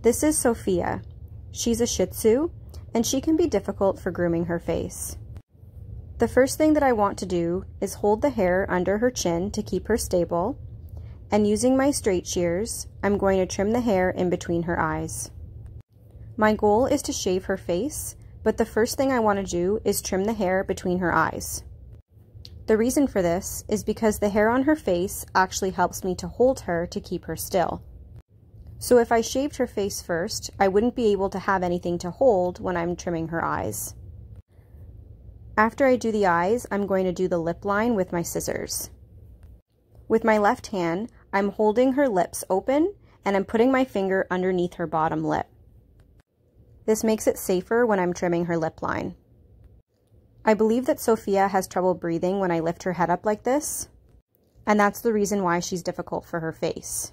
This is Sophia. She's a Shih Tzu, and she can be difficult for grooming her face. The first thing that I want to do is hold the hair under her chin to keep her stable, and using my straight shears, I'm going to trim the hair in between her eyes. My goal is to shave her face, but the first thing I want to do is trim the hair between her eyes. The reason for this is because the hair on her face actually helps me to hold her to keep her still. So if I shaved her face first, I wouldn't be able to have anything to hold when I'm trimming her eyes. After I do the eyes, I'm going to do the lip line with my scissors. With my left hand, I'm holding her lips open and I'm putting my finger underneath her bottom lip. This makes it safer when I'm trimming her lip line. I believe that Sophia has trouble breathing when I lift her head up like this, and that's the reason why she's difficult for her face.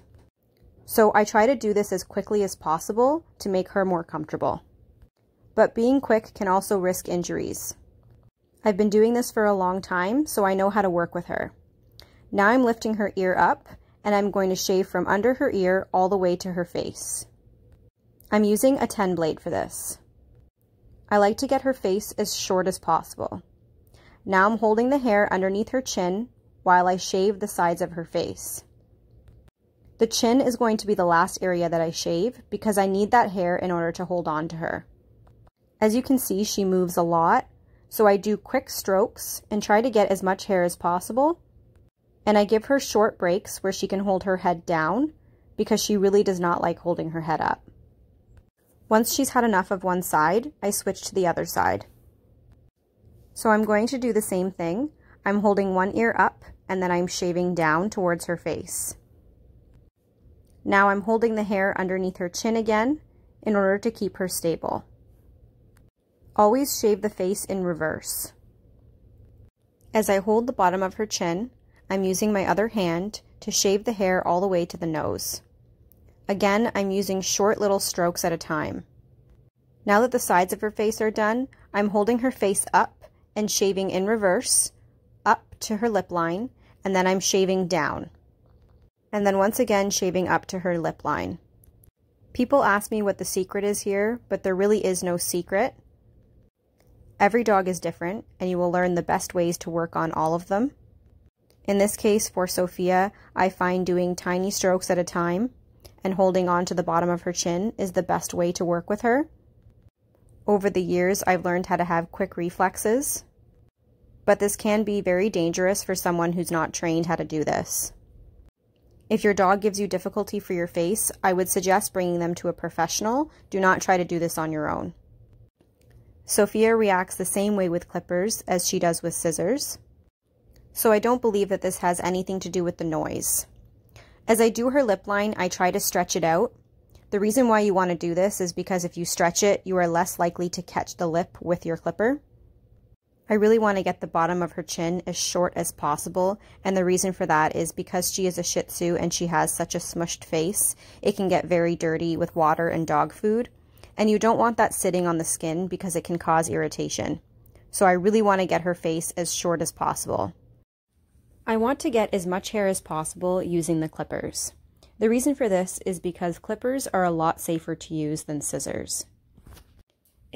So I try to do this as quickly as possible to make her more comfortable. But being quick can also risk injuries. I've been doing this for a long time, so I know how to work with her. Now I'm lifting her ear up, and I'm going to shave from under her ear all the way to her face. I'm using a 10 blade for this. I like to get her face as short as possible. Now I'm holding the hair underneath her chin while I shave the sides of her face. The chin is going to be the last area that I shave because I need that hair in order to hold on to her. As you can see, she moves a lot, so I do quick strokes and try to get as much hair as possible. And I give her short breaks where she can hold her head down because she really does not like holding her head up. Once she's had enough of one side, I switch to the other side. So I'm going to do the same thing. I'm holding one ear up and then I'm shaving down towards her face. Now I'm holding the hair underneath her chin again in order to keep her stable. Always shave the face in reverse. As I hold the bottom of her chin, I'm using my other hand to shave the hair all the way to the nose. Again, I'm using short little strokes at a time. Now that the sides of her face are done, I'm holding her face up and shaving in reverse, up to her lip line, and then I'm shaving down and then once again shaving up to her lip line. People ask me what the secret is here, but there really is no secret. Every dog is different, and you will learn the best ways to work on all of them. In this case, for Sophia, I find doing tiny strokes at a time and holding on to the bottom of her chin is the best way to work with her. Over the years, I've learned how to have quick reflexes, but this can be very dangerous for someone who's not trained how to do this. If your dog gives you difficulty for your face, I would suggest bringing them to a professional. Do not try to do this on your own. Sophia reacts the same way with clippers as she does with scissors. So I don't believe that this has anything to do with the noise. As I do her lip line, I try to stretch it out. The reason why you want to do this is because if you stretch it, you are less likely to catch the lip with your clipper. I really want to get the bottom of her chin as short as possible, and the reason for that is because she is a Shih Tzu and she has such a smushed face, it can get very dirty with water and dog food, and you don't want that sitting on the skin because it can cause irritation. So I really want to get her face as short as possible. I want to get as much hair as possible using the clippers. The reason for this is because clippers are a lot safer to use than scissors.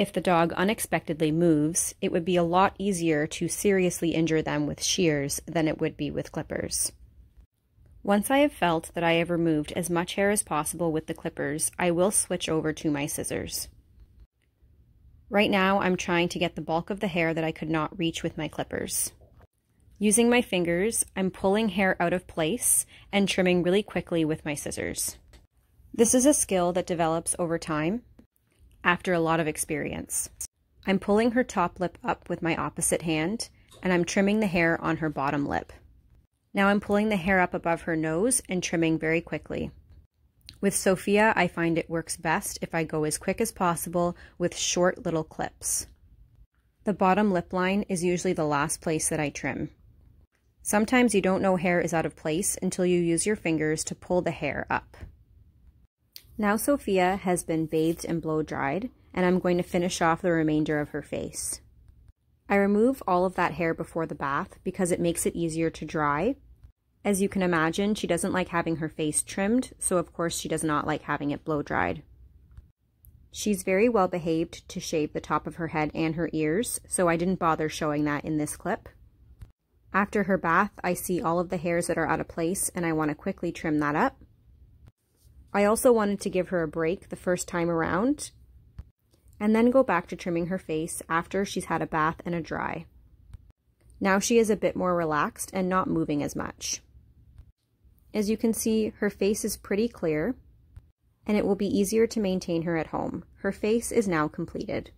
If the dog unexpectedly moves, it would be a lot easier to seriously injure them with shears than it would be with clippers. Once I have felt that I have removed as much hair as possible with the clippers, I will switch over to my scissors. Right now, I'm trying to get the bulk of the hair that I could not reach with my clippers. Using my fingers, I'm pulling hair out of place and trimming really quickly with my scissors. This is a skill that develops over time, after a lot of experience. I'm pulling her top lip up with my opposite hand, and I'm trimming the hair on her bottom lip. Now I'm pulling the hair up above her nose and trimming very quickly. With Sophia, I find it works best if I go as quick as possible with short little clips. The bottom lip line is usually the last place that I trim. Sometimes you don't know hair is out of place until you use your fingers to pull the hair up. Now Sophia has been bathed and blow dried, and I'm going to finish off the remainder of her face. I remove all of that hair before the bath because it makes it easier to dry. As you can imagine, she doesn't like having her face trimmed, so of course she does not like having it blow dried. She's very well behaved to shave the top of her head and her ears, so I didn't bother showing that in this clip. After her bath, I see all of the hairs that are out of place and I want to quickly trim that up. I also wanted to give her a break the first time around and then go back to trimming her face after she's had a bath and a dry. Now she is a bit more relaxed and not moving as much. As you can see, her face is pretty clear and it will be easier to maintain her at home. Her face is now completed.